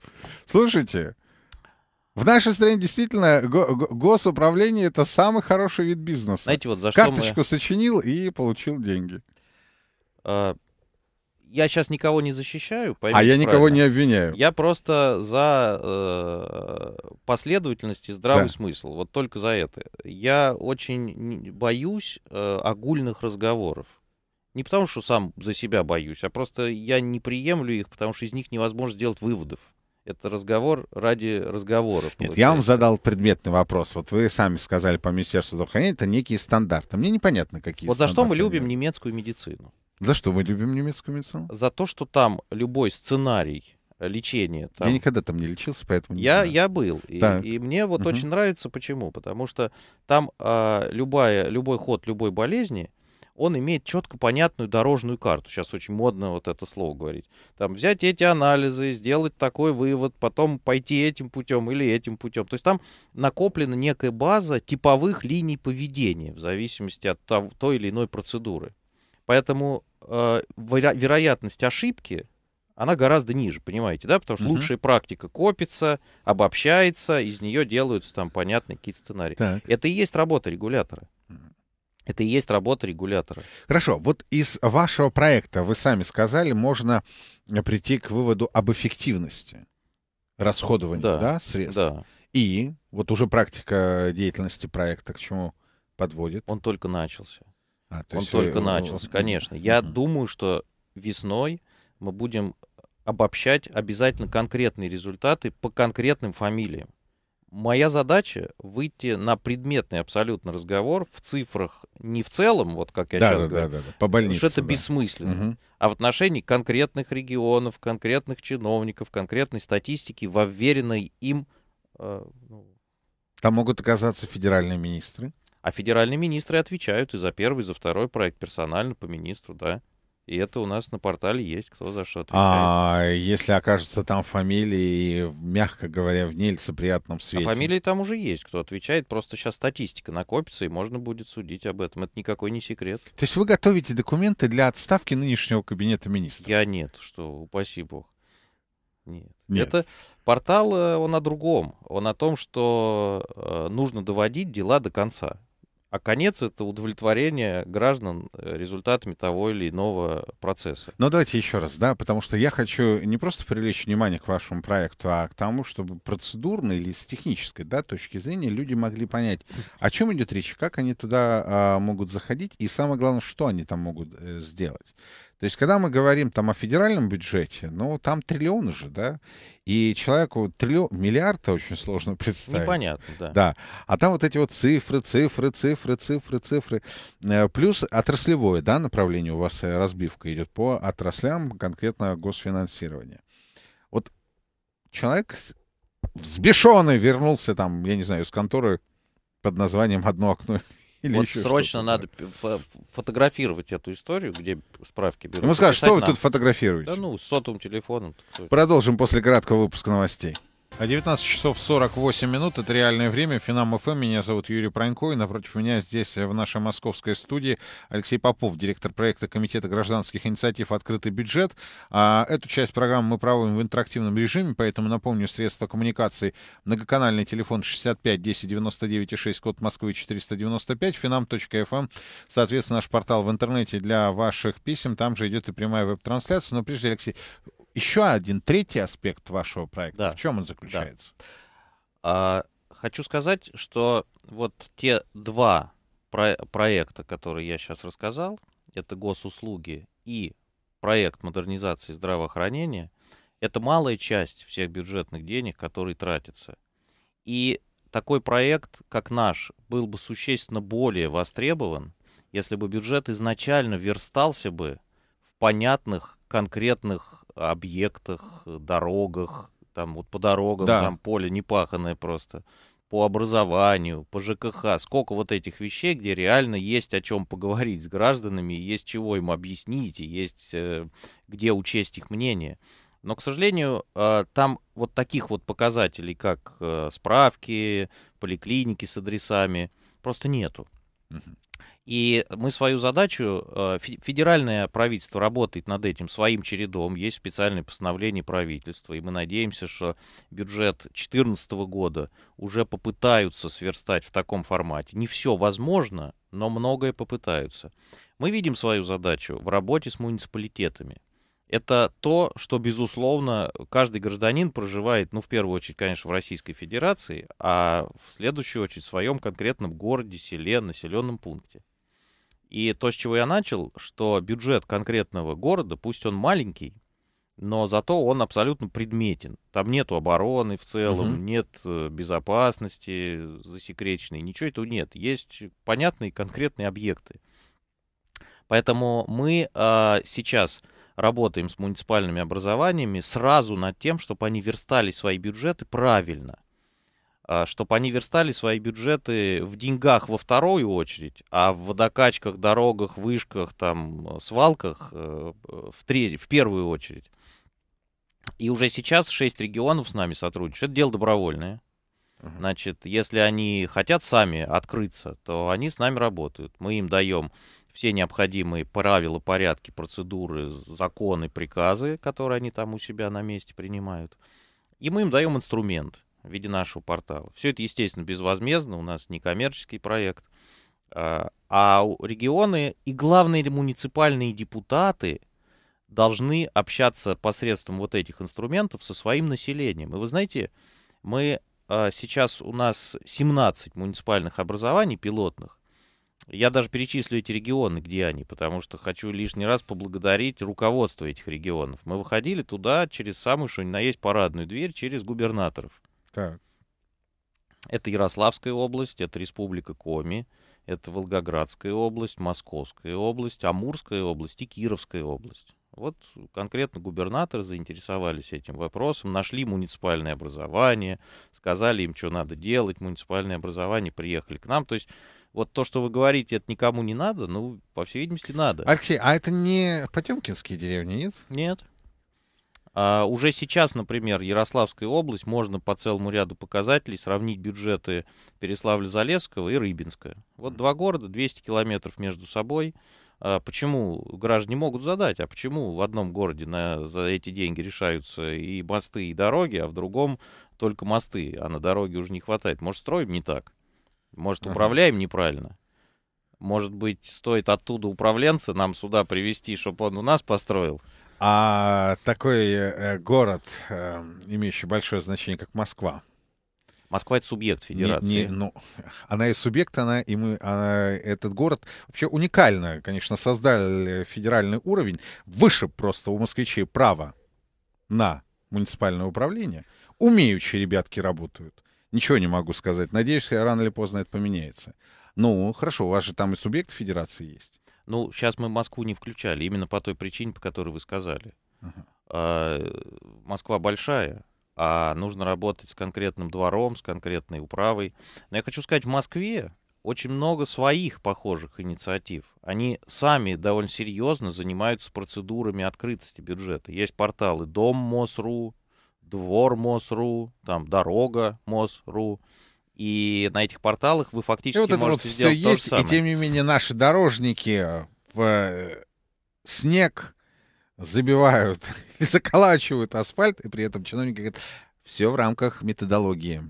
Speaker 1: Слушайте, в нашей стране действительно го- госуправление — это самый хороший вид бизнеса. Знаете, вот за что Карточку мы... сочинил и получил деньги.
Speaker 2: А я сейчас никого не защищаю. А я правильно. никого не обвиняю. Я просто за э, последовательность и здравый да. смысл. Вот только за это. Я очень боюсь э, огульных разговоров. Не потому, что сам за себя боюсь, а просто я не приемлю их, потому что из них невозможно сделать выводов. Это разговор ради разговора.
Speaker 1: Нет, я вам задал предметный вопрос. Вот вы сами сказали по Министерству здравоохранения, это некие стандарты. Мне непонятно, какие Вот за что мы любим нет.
Speaker 2: немецкую медицину.
Speaker 1: За что мы любим немецкую медицину?
Speaker 2: За то, что там любой сценарий лечения... Там... Я
Speaker 1: никогда там не лечился, поэтому не я, знаю. Я был. И,
Speaker 2: и мне вот угу. очень нравится. Почему? Потому что там а, любая, любой ход любой болезни, он имеет четко понятную дорожную карту. Сейчас очень модно вот это слово говорить. Там взять эти анализы, сделать такой вывод, потом пойти этим путем или этим путем. То есть там накоплена некая база типовых линий поведения в зависимости от того, той или иной процедуры. Поэтому э, вероятность ошибки, она гораздо ниже, понимаете, да? Потому что угу. лучшая практика копится, обобщается, из нее делаются там понятные какие-то сценарии. Так. Это и есть работа регулятора. Это и есть работа регулятора.
Speaker 1: Хорошо, вот из вашего проекта, вы сами сказали, можно прийти к выводу об эффективности расходования да, да, средств. Да. И вот уже практика деятельности проекта к чему
Speaker 2: подводит? Он только начался. А, то Он есть только вы... Э, ну, начался, ну, конечно. Я угу. думаю, что весной мы будем обобщать обязательно конкретные результаты по конкретным фамилиям. Моя задача выйти на предметный абсолютно разговор в цифрах не в целом, вот как я да, сейчас да, говорю, да, да, да. по больнице, потому что это да. бессмысленно, угу. а в отношении конкретных регионов, конкретных чиновников, конкретной статистики в уверенной им э, ну
Speaker 1: там могут оказаться федеральные министры.
Speaker 2: А федеральные министры отвечают и за первый, и за второй проект персонально по министру, да. И это у нас на портале есть, кто за что отвечает.
Speaker 1: А если окажется там фамилии, мягко говоря, в нелицеприятном а свете? А фамилии
Speaker 2: там уже есть, кто отвечает. Просто сейчас статистика накопится, и можно будет судить об этом. Это никакой не секрет.
Speaker 1: То есть вы готовите документы для отставки нынешнего кабинета министра?
Speaker 2: Я нет, что, упаси бог. Нет. Нет. Это портал, э, он о другом. Он о том, что э, нужно доводить дела до конца. А конец — это удовлетворение граждан э, результатами того или иного процесса.
Speaker 1: Но давайте еще раз, да, потому что я хочу не просто привлечь внимание к вашему проекту, а к тому, чтобы процедурно или с технической да, точки зрения люди могли понять, о чем идет речь, как они туда а, могут заходить, и самое главное, что они там могут э, сделать. То есть, когда мы говорим там о федеральном бюджете, ну, там триллионы же, да? И человеку триллион, миллиард очень сложно представить. Непонятно, да. Да. А там вот эти вот цифры, цифры, цифры, цифры, цифры. Э, плюс отраслевое, да, направление у вас э, разбивка идет по отраслям, конкретно госфинансирования. Вот человек взбешенный вернулся там, я не знаю, из конторы под названием «Одно окно или вот срочно надо
Speaker 2: фотографировать эту историю, где справки берут. Ну, скажешь, что вы нам. тут фотографируете? Да ну, с сотовым телефоном.
Speaker 1: Продолжим после краткого выпуска новостей. А 19 часов 48 минут. Это реальное время. Финам ФМ. Эм. Меня зовут Юрий Пронько. И напротив меня здесь, э, в нашей московской студии, Алексей Попов, директор проекта Комитета гражданских инициатив «Открытый бюджет». А эту часть программы мы проводим в интерактивном режиме, поэтому напомню, средства коммуникации многоканальный телефон 65 10 99 6, код Москвы 495, финам.фм. Эм. Соответственно, наш портал в интернете для ваших писем. Там же идет и прямая веб-трансляция. Но прежде, Алексей, еще один третий аспект вашего проекта. Да. В чем он заключается?
Speaker 2: Да. А, хочу сказать, что вот те два про проекта, которые я сейчас рассказал, это госуслуги и проект модернизации здравоохранения, это малая часть всех бюджетных денег, которые тратятся. И такой проект, как наш, был бы существенно более востребован, если бы бюджет изначально верстался бы в понятных, конкретных объектах, дорогах, там вот по дорогам, да. там поле непаханное просто, по образованию, по ЖКХ, сколько вот этих вещей, где реально есть о чем поговорить с гражданами, есть чего им объяснить, и есть э, где учесть их мнение. Но, к сожалению, э, там вот таких вот показателей, как э, справки, поликлиники с адресами, просто нету. Угу. И мы свою задачу, э, федеральное правительство работает над этим своим чередом, есть специальное постановление правительства, и мы надеемся, что бюджет 2014 года уже попытаются сверстать в таком формате. Не все возможно, но многое попытаются. Мы видим свою задачу в работе с муниципалитетами это то, что, безусловно, каждый гражданин проживает, ну, в первую очередь, конечно, в Российской Федерации, а в следующую очередь в своем конкретном городе, селе, населенном пункте. И то, с чего я начал, что бюджет конкретного города, пусть он маленький, но зато он абсолютно предметен. Там нет обороны в целом, угу. нет э, безопасности засекреченной, ничего этого нет. Есть понятные конкретные объекты. Поэтому мы а, сейчас работаем с муниципальными образованиями сразу над тем, чтобы они верстали свои бюджеты правильно а, чтобы они верстали свои бюджеты в деньгах во вторую очередь, а в водокачках, дорогах, вышках, там, э, свалках э, в, треть, в первую очередь. И уже сейчас шесть регионов с нами сотрудничают. Это дело добровольное. Uh-huh. Значит, если они хотят сами открыться, то они с нами работают. Мы им даем все необходимые правила, порядки, процедуры, законы, приказы, которые они там у себя на месте принимают. И мы им даем инструмент в виде нашего портала. Все это, естественно, безвозмездно, у нас не коммерческий проект. А, а регионы и, главные муниципальные депутаты должны общаться посредством вот этих инструментов со своим населением. И вы знаете, мы а, сейчас у нас 17 муниципальных образований пилотных. Я даже перечислю эти регионы, где они, потому что хочу лишний раз поблагодарить руководство этих регионов. Мы выходили туда через самую, что ни на есть, парадную дверь, через губернаторов. Так. Это Ярославская область, это Республика Коми, это Волгоградская область, Московская область, Амурская область и Кировская область. Вот конкретно губернаторы заинтересовались этим вопросом, нашли муниципальное образование, сказали им, что надо делать, муниципальное образование, приехали к нам. То есть вот то, что вы говорите, это никому не надо, ну, по всей видимости, надо.
Speaker 1: Алексей, а это не потемкинские деревни, нет?
Speaker 2: Нет. А уже сейчас, например, Ярославская область можно по целому ряду показателей сравнить бюджеты Переславля-Залесского и Рыбинска. Вот два города, 200 километров между собой — а, почему граждане могут задать, а почему в одном городе на, за эти деньги решаются и мосты, и дороги, а в другом только мосты, а на дороге уже не хватает. Может, строим не так? Может, управляем неправильно? Может быть, стоит оттуда управленца нам сюда привести, чтобы он у нас построил?
Speaker 1: А такой э, город, э, имеющий большое значение, как Москва, Москва — это субъект федерации. Не, не, ну, она и субъект, она и мы, она, этот город вообще уникально, конечно, создали федеральный уровень. Выше просто у москвичей право на муниципальное управление. Умеющие ребятки работают. Ничего не могу сказать. Надеюсь, рано или поздно это поменяется. Ну, хорошо, у вас же там и субъект федерации
Speaker 2: есть. Ну, сейчас мы Москву не включали, именно по той причине, по которой вы сказали. Uh-huh. А, Москва большая, а нужно работать с конкретным двором, с конкретной управой. Но я хочу сказать, в Москве очень много своих похожих инициатив. Они сами довольно серьезно занимаются процедурами открытости бюджета. Есть порталы Дом Мосру, Двор Мосру, там Дорога Мосру. И на этих порталах вы фактически можете сделать то есть, же самое. И тем
Speaker 1: не менее наши дорожники э, в э, снег забивают и заколачивают асфальт, и при этом чиновник говорит, все в рамках методологии.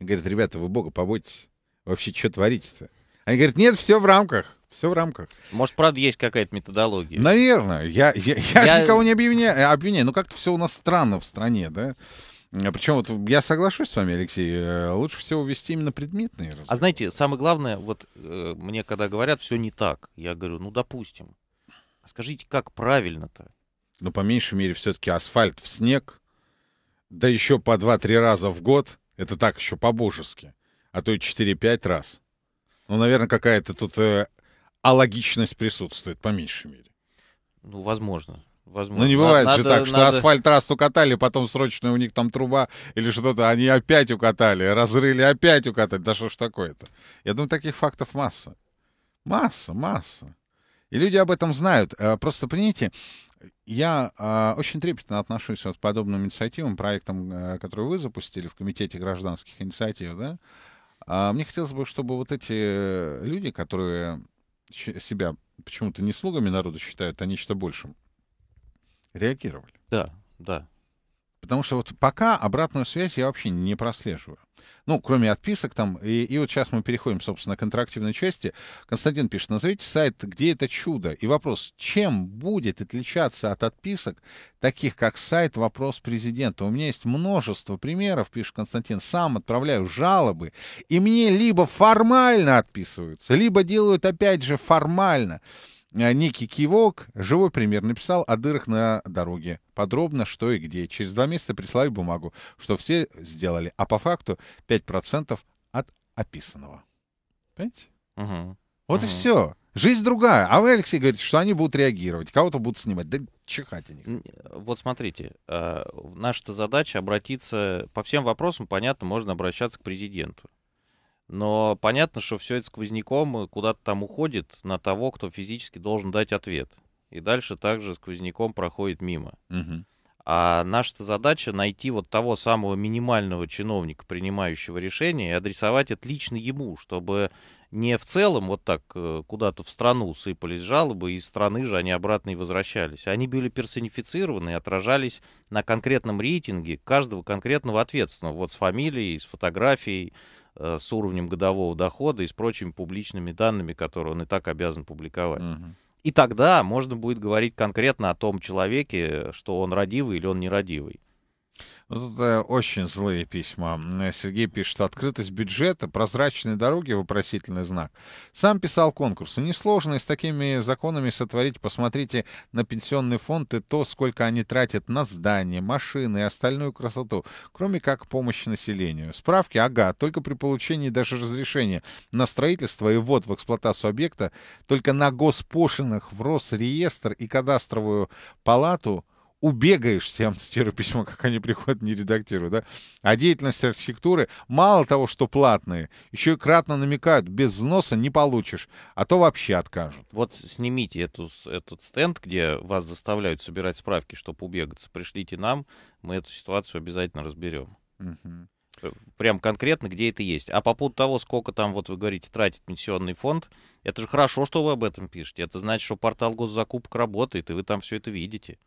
Speaker 1: И говорит, ребята, вы бога побойтесь. Вообще, что творите-то? Они говорят, нет, все в рамках. Все в рамках.
Speaker 2: Может, правда, есть какая-то методология?
Speaker 1: Наверное. Я, я, я, я... же никого не обвиняю. Э, обвиняю. Ну, как-то все у нас странно в стране, да? А Причем вот я соглашусь с вами, Алексей, э, лучше всего вести именно предметные а разговоры. А
Speaker 2: знаете, самое главное, вот э, мне когда говорят, все не так, я говорю, ну допустим скажите, как правильно-то? Ну, по меньшей мере, все-таки
Speaker 1: асфальт в снег, да еще по 2-3 раза в год, это так еще по-божески, а то и 4-5 раз. Ну, наверное, какая-то тут э, алогичность присутствует, по меньшей мере. Ну, возможно. Возможно. Ну, не бывает надо, же так, надо... что асфальт раз укатали, потом срочно у них там труба или что-то, они опять укатали, разрыли, опять укатали. Да что ж такое-то? Я думаю, таких фактов масса. Масса, масса. И люди об этом знают. Э, просто, понимаете, я а, очень трепетно отношусь вот к подобным инициативам, проектам, э, которые вы запустили в Комитете гражданских инициатив, да. А, мне хотелось бы, чтобы вот эти люди, которые себя почему-то не слугами народа считают, а нечто большим, реагировали. Да, да. Потому что вот пока обратную связь я вообще не прослеживаю. Ну, кроме отписок там. И, и вот сейчас мы переходим, собственно, к интерактивной части. Константин пишет, назовите сайт, где это чудо. И вопрос, чем будет отличаться от отписок, таких как сайт «Вопрос президента». У меня есть множество примеров, пишет Константин, сам отправляю жалобы, и мне либо формально отписываются, либо делают опять же формально. А, некий кивок, живой пример, написал о дырах на дороге. Подробно, что и где. Через два месяца прислали бумагу, что все сделали. А по факту 5% от описанного. Понимаете? Угу. Вот угу. и все. Жизнь другая. А вы, Алексей, говорите, что они будут реагировать, кого-то будут снимать. Да чихать они.
Speaker 2: Вот смотрите, э, наша задача обратиться по всем вопросам, понятно, можно обращаться к президенту. Но понятно, что все это сквозняком э, куда-то там уходит на того, кто физически должен дать ответ. И дальше также сквозняком проходит мимо. Угу. А наша задача найти вот того самого минимального чиновника, принимающего решение, и адресовать это лично ему, чтобы не в целом вот так э, куда-то в страну сыпались жалобы, и из страны же они обратно и возвращались. Они были персонифицированы и отражались на конкретном рейтинге каждого конкретного ответственного, вот с фамилией, с фотографией, Э, с уровнем годового дохода и с прочими публичными данными, которые он и так обязан публиковать. Угу. И тогда можно будет говорить конкретно о том человеке, что он родивый или он нерадивый.
Speaker 1: Тут э, очень злые письма. Э, Сергей пишет, открытость бюджета, прозрачные дороги, вопросительный знак. Сам писал конкурсы. Несложно и с такими законами сотворить. Посмотрите на пенсионный фонд и то, сколько они тратят на здания, машины и остальную красоту, кроме как помощи населению. Справки, ага, только при получении даже разрешения на строительство и ввод в эксплуатацию объекта, только на госпошлинах в Росреестр и кадастровую палату – Убегаешь, я вам цитирую письмо, как они приходят, не редактирую, да, а деятельность архитектуры, мало того, что платные, еще и кратно намекают, без взноса не получишь, а то вообще откажут.
Speaker 2: Вот снимите эту, этот стенд, где вас заставляют собирать справки, чтобы убегаться, пришлите нам, мы эту ситуацию обязательно разберем. Угу прям конкретно, где это есть. А по поводу того, сколько там, вот вы говорите, тратит пенсионный фонд, это же хорошо, что вы об этом пишете. Это значит, что портал госзакупок работает, и вы там все это видите.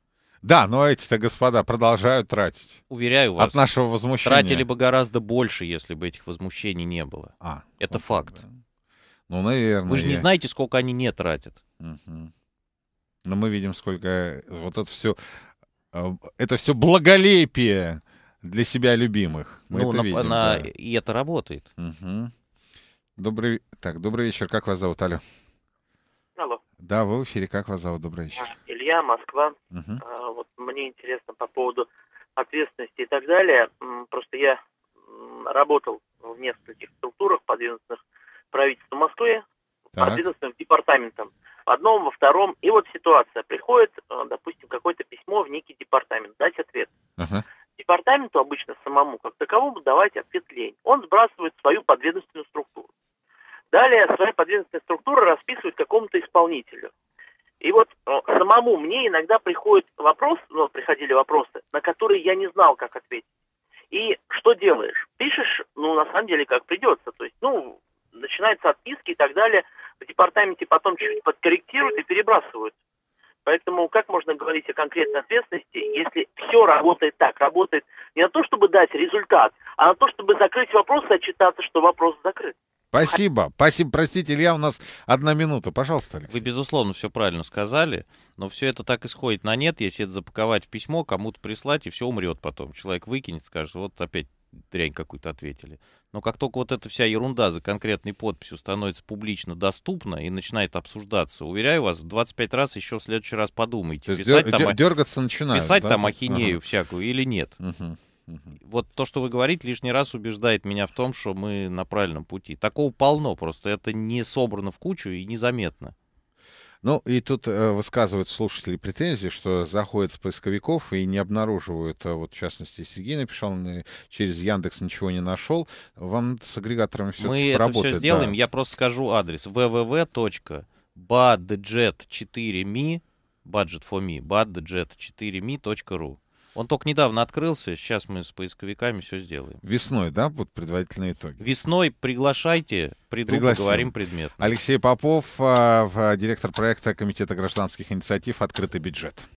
Speaker 1: Да, но эти-то господа продолжают тратить. Уверяю вас. От нашего возмущения. Тратили
Speaker 2: бы гораздо больше, если бы этих возмущений не было. А, Это вот, ну, факт. Да.
Speaker 1: Ну, наверное. Вы же не знаете,
Speaker 2: сколько они не тратят. Угу.
Speaker 1: Но мы видим, сколько э, вот это все... Э, это все благолепие для себя любимых. Мы ну, это на, видим, на,
Speaker 2: да. и это работает.
Speaker 1: Угу. Добрый, так, добрый вечер. Как вас зовут, Алё? Да, вы в эфире. Как вас зовут? Добрый вечер.
Speaker 2: Илья, Москва. Угу. А, вот мне интересно по поводу ответственности и так далее. Просто я работал в нескольких структурах, подведомственных правительству Москвы, подведомственным департаментом. В одном, во втором. И вот ситуация. Приходит, э, допустим, какое-то письмо в некий департамент, дать ответ. uh Департаменту обычно самому, как таковому, давать ответ лень. Он сбрасывает свою подведомственную структуру. Далее свои подвижные структуры расписывают какому-то исполнителю. И вот э, самому мне иногда приходит вопрос, ну, приходили вопросы, на которые я не знал, как ответить. И что делаешь? Пишешь, ну, на самом деле, как придется. То есть, ну, начинаются отписки и так далее. В департаменте потом чуть-чуть подкорректируют и перебрасывают. Поэтому как можно говорить о конкретной ответственности, если все работает так? Работает не на то, чтобы дать результат, а на то, чтобы закрыть вопрос и отчитаться, что вопрос закрыт.
Speaker 1: Спасибо, спасибо. Простите, Илья, у нас одна минута. Пожалуйста, Алексей.
Speaker 2: Вы, безусловно, все правильно сказали, но все это так исходит на нет, если это запаковать в письмо, кому-то прислать, и все умрет потом. Человек выкинет, скажет, вот опять дрянь какую-то ответили. Но как только вот эта вся ерунда за конкретной подписью становится публично доступна и начинает обсуждаться, уверяю вас, 25 раз еще в следующий раз подумайте. Писать дер- там, дергаться начинают. Писать да? там ахинею ага. всякую или нет. Угу. Угу. Вот то, что вы говорите, лишний раз убеждает меня в том, что мы на правильном пути. Такого полно просто. Это не собрано в кучу и незаметно. Ну, и тут э, высказывают слушатели претензии, что заходят с поисковиков и не
Speaker 1: обнаруживают, а вот в частности, Сергей написал, через Яндекс ничего не нашел. Вам с агрегаторами все Мы это работает, все сделаем, да.
Speaker 2: я просто скажу адрес www.budget4me, budget for me, budget4me.ru. Он только недавно открылся, сейчас мы с поисковиками все сделаем.
Speaker 1: Весной, да, будут предварительные итоги?
Speaker 2: Весной приглашайте, приду, Пригласим. поговорим предмет.
Speaker 1: Алексей Попов, а, а, директор проекта Комитета гражданских инициатив «Открытый бюджет».